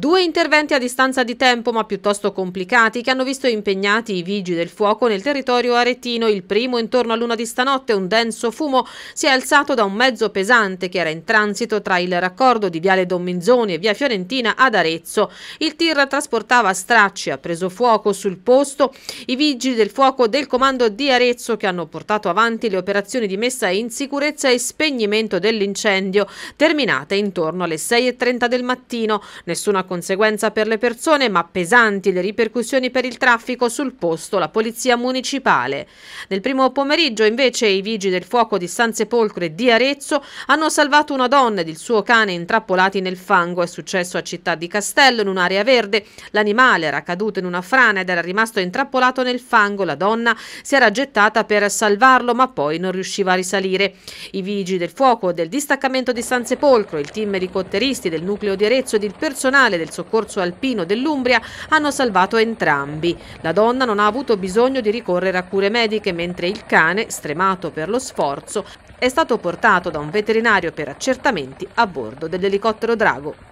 Due interventi a distanza di tempo ma piuttosto complicati che hanno visto impegnati i vigili del fuoco nel territorio aretino. Il primo intorno a luna di stanotte un denso fumo si è alzato da un mezzo pesante che era in transito tra il raccordo di Viale Don Minzoni e Via Fiorentina ad Arezzo. Il tir trasportava stracci, ha preso fuoco sul posto. I vigili del fuoco del comando di Arezzo che hanno portato avanti le operazioni di messa in sicurezza e spegnimento dell'incendio terminate intorno alle 6.30 del mattino. Nessuna conseguenza per le persone ma pesanti le ripercussioni per il traffico sul posto, la polizia municipale. Nel primo pomeriggio invece i vigili del fuoco di San Sepolcro e di Arezzo hanno salvato una donna ed il suo cane intrappolati nel fango. È successo a Città di Castello in un'area verde. L'animale era caduto in una frana ed era rimasto intrappolato nel fango. La donna si era gettata per salvarlo ma poi non riusciva a risalire. I vigili del fuoco del distaccamento di San Sepolcro, il team elicotteri del nucleo di Arezzo ed il personale Nazionale del Soccorso Alpino dell'Umbria hanno salvato entrambi. La donna non ha avuto bisogno di ricorrere a cure mediche, mentre il cane, stremato per lo sforzo, è stato portato da un veterinario per accertamenti a bordo dell'elicottero Drago.